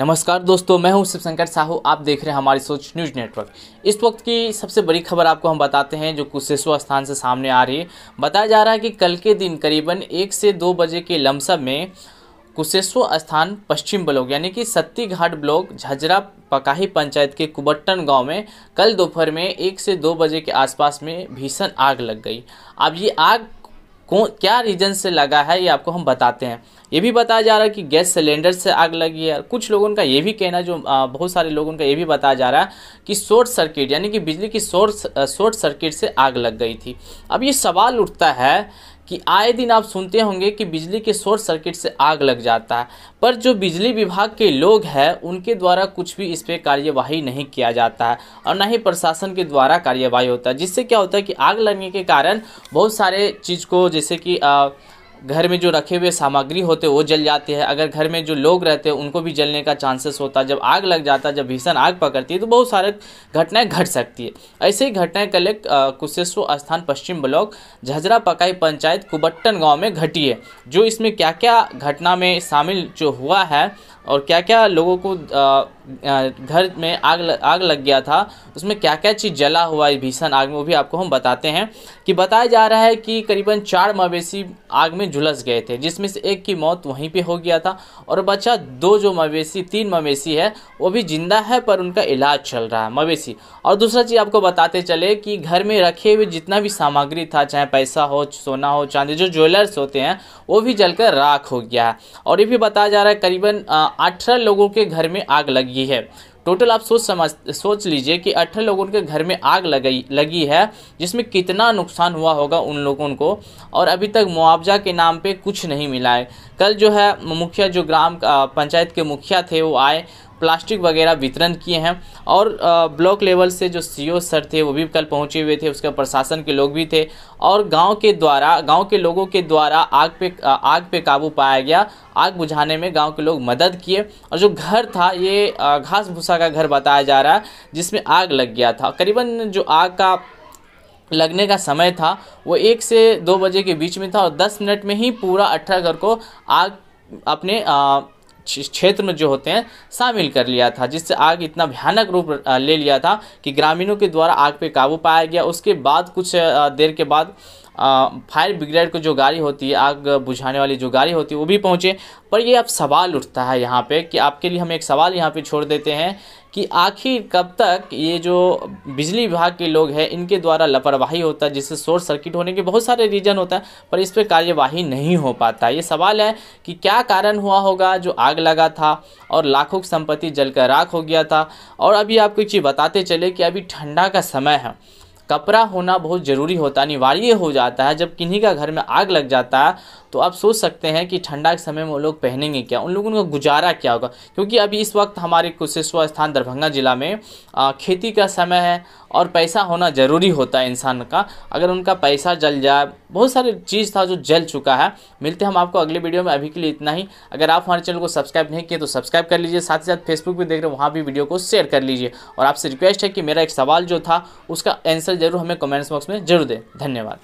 नमस्कार दोस्तों मैं हूं शिवशंकर साहू आप देख रहे हैं हमारी सोच न्यूज नेटवर्क इस वक्त की सबसे बड़ी खबर आपको हम बताते हैं जो कुशेश्वर स्थान से सामने आ रही है बताया जा रहा है कि कल के दिन करीबन एक से दो बजे के लमसम में कुशेश्वर स्थान पश्चिम ब्लॉक यानी कि सत्ती घाट ब्लॉक झजरा पकाही पंचायत के कुबट्टन गांव में कल दोपहर में एक से दो बजे के आसपास में भीषण आग लग गई अब ये आग कौन क्या रीजन से लगा है ये आपको हम बताते हैं ये भी बताया जा रहा है कि गैस सिलेंडर से आग लगी है कुछ लोगों का ये भी कहना जो बहुत सारे लोगों का ये भी बताया जा रहा है कि शॉर्ट सर्किट यानी कि बिजली की शॉर्ट शॉर्ट सर्किट से आग लग गई थी अब ये सवाल उठता है कि आए दिन आप सुनते होंगे कि बिजली के शॉर्ट सर्किट से आग लग जाता है पर जो बिजली विभाग के लोग हैं उनके द्वारा कुछ भी इस पर कार्यवाही नहीं किया जाता है और ना ही प्रशासन के द्वारा कार्यवाही होता है जिससे क्या होता है कि आग लगने के कारण बहुत सारे चीज़ को जैसे कि आ, घर में जो रखे हुए सामग्री होते वो जल जाते हैं अगर घर में जो लोग रहते हैं उनको भी जलने का चांसेस होता है जब आग लग जाता है जब भीषण आग पकड़ती है तो बहुत सारे घटनाएं घट सकती है ऐसे ही घटनाएं कलेक्ट कुशेश्वर स्थान पश्चिम ब्लॉक झजरा पकाई पंचायत कुबट्टन गाँव में घटी है जो इसमें क्या क्या घटना में शामिल जो हुआ है और क्या क्या लोगों को आ, घर में आग ल, आग लग गया था उसमें क्या क्या चीज़ जला हुआ है भीषण आग में वो भी आपको हम बताते हैं कि बताया जा रहा है कि करीबन चार मवेशी आग में झुलस गए थे जिसमें से एक की मौत वहीं पे हो गया था और बचा दो जो मवेशी तीन मवेशी है वो भी जिंदा है पर उनका इलाज चल रहा है मवेशी और दूसरा चीज़ आपको बताते चले कि घर में रखे हुए जितना भी सामग्री था चाहे पैसा हो सोना हो चांदी जो ज्वेलर्स होते हैं वो भी जलकर राख हो गया है और ये भी बताया जा रहा है करीबन अठारह लोगों के घर में आग लगी लगी है टोटल आप सोच समझ सोच लीजिए कि अठारह लोगों के घर में आग लगी लगी है जिसमें कितना नुकसान हुआ होगा उन लोगों को और अभी तक मुआवजा के नाम पे कुछ नहीं मिला है कल जो है मुखिया जो ग्राम पंचायत के मुखिया थे वो आए प्लास्टिक वगैरह वितरण किए हैं और ब्लॉक लेवल से जो सीओ सर थे वो भी कल पहुंचे हुए थे उसके प्रशासन के लोग भी थे और गांव के द्वारा गांव के लोगों के द्वारा आग पे आग पे काबू पाया गया आग बुझाने में गांव के लोग मदद किए और जो घर था ये घास भूसा का घर बताया जा रहा है जिसमें आग लग गया था करीबन जो आग का लगने का समय था वो एक से दो बजे के बीच में था और दस मिनट में ही पूरा अठारह घर को आग अपने आ, क्षेत्र में जो होते हैं शामिल कर लिया था जिससे आग इतना भयानक रूप ले लिया था कि ग्रामीणों के द्वारा आग पे काबू पाया गया उसके बाद कुछ देर के बाद फायर ब्रिगेड को जो गाड़ी होती है आग बुझाने वाली जो गाड़ी होती है वो भी पहुँचे पर ये अब सवाल उठता है यहाँ पे कि आपके लिए हम एक सवाल यहाँ पे छोड़ देते हैं कि आखिर कब तक ये जो बिजली विभाग के लोग हैं इनके द्वारा लापरवाही होता है जिससे शॉर्ट सर्किट होने के बहुत सारे रीजन होता है पर इस पर कार्यवाही नहीं हो पाता ये सवाल है कि क्या कारण हुआ होगा जो आग लगा था और लाखों की संपत्ति जलकर राख हो गया था और अभी आपको एक चीज़ बताते चले कि अभी ठंडा का समय है कपड़ा होना बहुत ज़रूरी होता अनिवार्य हो जाता है जब किन्हीं का घर में आग लग जाता है तो आप सोच सकते हैं कि ठंडा के समय में वो लोग पहनेंगे क्या उन लोगों का गुजारा क्या होगा क्योंकि अभी इस वक्त हमारे कुशेश्वर स्थान दरभंगा ज़िला में खेती का समय है और पैसा होना ज़रूरी होता है इंसान का अगर उनका पैसा जल जाए बहुत सारी चीज़ था जो जल चुका है मिलते हम आपको अगले वीडियो में अभी के लिए इतना ही अगर आप हमारे चैनल को सब्सक्राइब नहीं किए तो सब्सक्राइब कर लीजिए साथ ही साथ फेसबुक पर देख रहे हो वहाँ भी वीडियो को शेयर कर लीजिए और आपसे रिक्वेस्ट है कि मेरा एक सवाल जो था उसका आंसर ज़रूर हमें कमेंट्स बॉक्स में जरूर दें धन्यवाद